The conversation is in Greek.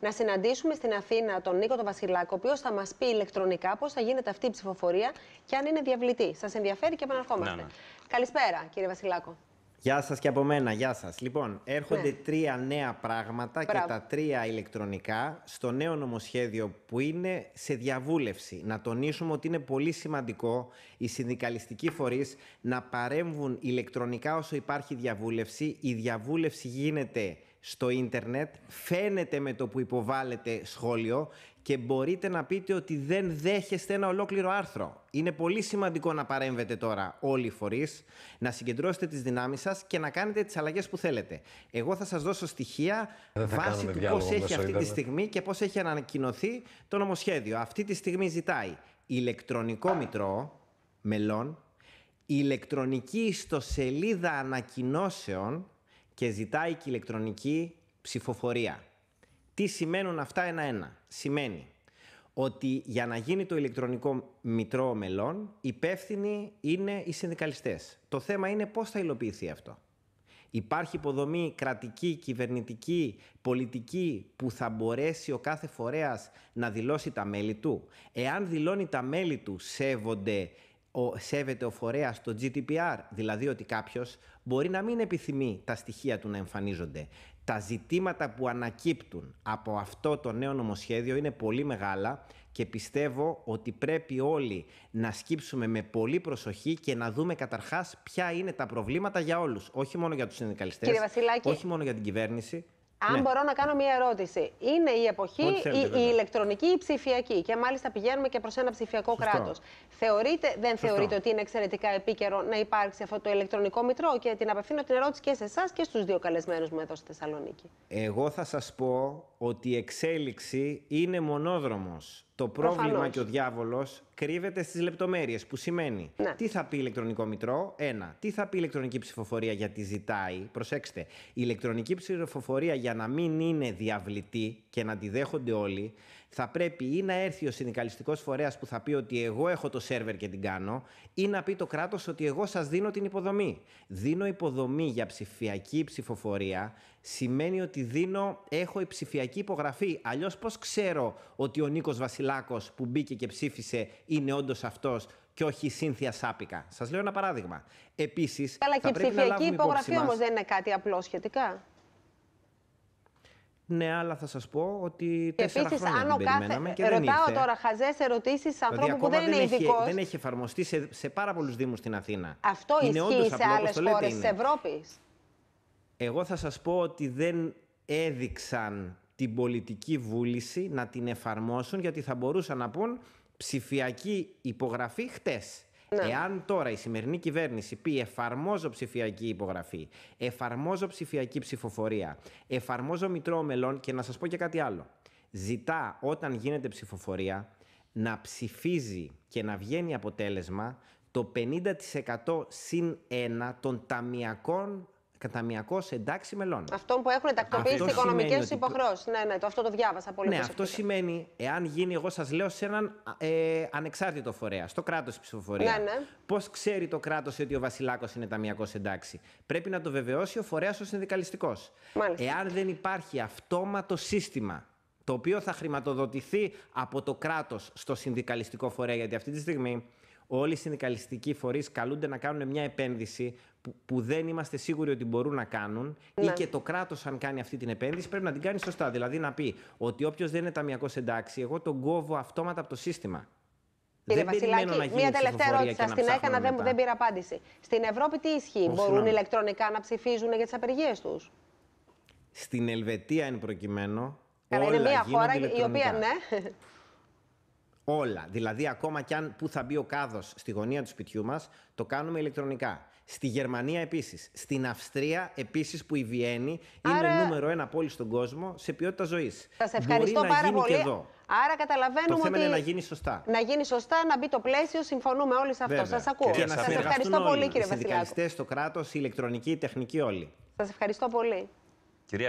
Να συναντήσουμε στην Αθήνα τον Νίκο τον Βασιλάκο, ο οποίος θα μας πει ηλεκτρονικά πώς θα γίνεται αυτή η ψηφοφορία και αν είναι διαβλητή. Σας ενδιαφέρει και επαναρχόμαστε. ναι. Καλησπέρα, κύριε Βασιλάκο. Γεια σας και από μένα, γεια σας. Λοιπόν, έρχονται ναι. τρία νέα πράγματα Μπράβο. και τα τρία ηλεκτρονικά στο νέο νομοσχέδιο που είναι σε διαβούλευση. Να τονίσουμε ότι είναι πολύ σημαντικό οι συνδικαλιστικοί φορείς να παρέμβουν ηλεκτρονικά όσο υπάρχει διαβούλευση. Η διαβούλευση γίνεται στο ίντερνετ, φαίνεται με το που υποβάλλετε σχόλιο και μπορείτε να πείτε ότι δεν δέχεστε ένα ολόκληρο άρθρο. Είναι πολύ σημαντικό να παρέμβετε τώρα όλοι οι φορείς, να συγκεντρώσετε τις δυνάμεις σας και να κάνετε τις αλλαγές που θέλετε. Εγώ θα σας δώσω στοιχεία βάσει του πώς έχει αυτή τη στιγμή και πώς έχει ανακοινωθεί το νομοσχέδιο. Αυτή τη στιγμή ζητάει ηλεκτρονικό μητρό μελών, ηλεκτρονική ιστοσελίδα ανακοινώσεων και ζητάει και ηλεκτρονική ψηφοφορία. Τι σημαίνουν αυτά ένα-ένα. Σημαίνει ότι για να γίνει το ηλεκτρονικό μητρό μελών, υπεύθυνοι είναι οι συνδικαλιστές. Το θέμα είναι πώς θα υλοποιηθεί αυτό. Υπάρχει υποδομή κρατική, κυβερνητική, πολιτική που θα μπορέσει ο κάθε φορέας να δηλώσει τα μέλη του. Εάν δηλώνει τα μέλη του, σέβονται ο, σέβεται ο φορέας το GDPR, δηλαδή ότι κάποιος μπορεί να μην επιθυμεί τα στοιχεία του να εμφανίζονται. Τα ζητήματα που ανακύπτουν από αυτό το νέο νομοσχέδιο είναι πολύ μεγάλα και πιστεύω ότι πρέπει όλοι να σκύψουμε με πολύ προσοχή και να δούμε καταρχάς ποια είναι τα προβλήματα για όλους, όχι μόνο για τους συνδικαλιστές, όχι μόνο για την κυβέρνηση, αν ναι. μπορώ να κάνω μία ερώτηση, είναι η εποχή η, ηλεκτρονική ή η ψηφιακή. Και μάλιστα πηγαίνουμε και προς ένα ψηφιακό κράτος. Θεωρείτε, δεν Σωστό. θεωρείτε ότι είναι εξαιρετικά επίκαιρο να υπάρξει αυτό το ηλεκτρονικό μητρό, και την απευθύνω την ερώτηση και σε εσάς και στους δύο καλεσμένους μου εδώ στη Θεσσαλονίκη. Εγώ θα σας πω ότι η εξέλιξη είναι μονόδρομος. Το πρόβλημα Προφανώς. και ο διάβολος κρύβεται στις λεπτομέρειες. Που σημαίνει ναι. τι θα πει ηλεκτρονικό μητρό, ένα. Τι θα πει ηλεκτρονική ψηφοφορία γιατί ζητάει. Προσέξτε, η ηλεκτρονική ψηφοφορία για να μην είναι διαβλητή και να τη δέχονται όλοι, θα πρέπει ή να έρθει ο συνδικαλιστικός φορέας που θα πει ότι εγώ έχω το σερβερ και την κάνω, ή να πει το κράτος ότι εγώ σας δίνω την υποδομή. Δίνω υποδομή για ψηφιακή ψηφοφορία σημαίνει ότι δίνω, έχω ψηφιακή υπογραφή. Αλλιώς πώς ξέρω ότι ο Νίκος Βασιλάκος που μπήκε και ψήφισε είναι όντως αυτός και όχι η Σύνθια Σάπικα. Σας λέω ένα παράδειγμα. Επίσης. Αλλά και η ψηφιακή υπογραφή όμως δεν είναι κάτι απλό σχετικά. Ναι, αλλά θα σας πω ότι. Και επίση, αν ο κάθε. Και ρωτάω τώρα χαζές ερωτήσεις δηλαδή, ανθρώπου που δεν, δεν είναι ειδικός. Δεν έχει εφαρμοστεί σε, σε πάρα πολλούς Δήμους στην Αθήνα. Αυτό είναι ισχύει σε άλλε χώρες της Ευρώπης. Εγώ θα σας πω ότι δεν έδειξαν την πολιτική βούληση να την εφαρμόσουν γιατί θα μπορούσαν να πούν ψηφιακή υπογραφή χτες. Ναι. Εάν τώρα η σημερινή κυβέρνηση πει εφαρμόζω ψηφιακή υπογραφή, εφαρμόζω ψηφιακή ψηφοφορία, εφαρμόζω μητρό μελών και να σας πω και κάτι άλλο. Ζητά όταν γίνεται ψηφοφορία να ψηφίζει και να βγαίνει αποτέλεσμα το 50% συν 1 των ταμιακών Καταμιακός εντάξει μελών. Αυτό που έχουν τακτοποιήσει τι οικονομικές ότι... υποχρεώσεις. Ναι, ναι, το, αυτό το διάβασα πολύ. Ναι, αυτό σημαίνει, εάν γίνει, εγώ σας λέω, σε έναν ε, ανεξάρτητο φορέα, στο κράτος ψηφοφορία. Ναι, ναι. Πώς ξέρει το κράτος ότι ο Βασιλάκος είναι ταμιακός εντάξει. Πρέπει να το βεβαιώσει ο φορέας ο συνδικαλιστικός. Εάν δεν υπάρχει αυτόματο σύστημα το οποίο θα χρηματοδοτηθεί από το κράτος στο συνδικαλιστικό φορέα, γιατί αυτή τη στιγμή όλοι οι συνδικαλιστικοί φορείς καλούνται να κάνουν μια επένδυση που, δεν είμαστε σίγουροι ότι μπορούν να κάνουν ή ναι. και το κράτος, αν κάνει αυτή την επένδυση, πρέπει να την κάνει σωστά. Δηλαδή να πει ότι όποιος δεν είναι ταμιακός εντάξει, εγώ τον κόβω αυτόματα από το σύστημα. Κύριε δεν Βασιλάκη, μία τελευταία ερώτηση. την έκανα, δεν, δεν πήρα απάντηση. Στην Ευρώπη τι ισχύει, μπορούν ηλεκτρονικά να ψηφίζουν για τις απεργίες τους. Στην Ελβετία, εν προκειμένου. Αλλά είναι μια χώρα η οποία. Ναι. Όλα. Δηλαδή, ακόμα κι αν που θα μπει ο κάδος στη γωνία του σπιτιού μας, το κάνουμε ηλεκτρονικά. Στη Γερμανία επίσης. Στην Αυστρία επίσης, που η Βιέννη Άρα... είναι νούμερο ένα πόλη στον κόσμο σε ποιότητα ζωής. Σας ευχαριστώ Μπορεί πάρα να γίνει πολύ. Και εδώ. Άρα καταλαβαίνουμε το θέμα ότι. Είναι να γίνει σωστά. Να γίνει σωστά, να μπει το πλαίσιο. Συμφωνούμε όλοι σε αυτό. Σας ακούω. Σα ευχαριστώ πολύ, κύριε Βασιλάκη. Οι συνδικαλιστές, το κράτο, η ηλεκτρονική, η τεχνική, όλοι. Σας ευχαριστώ πολύ. Κυρία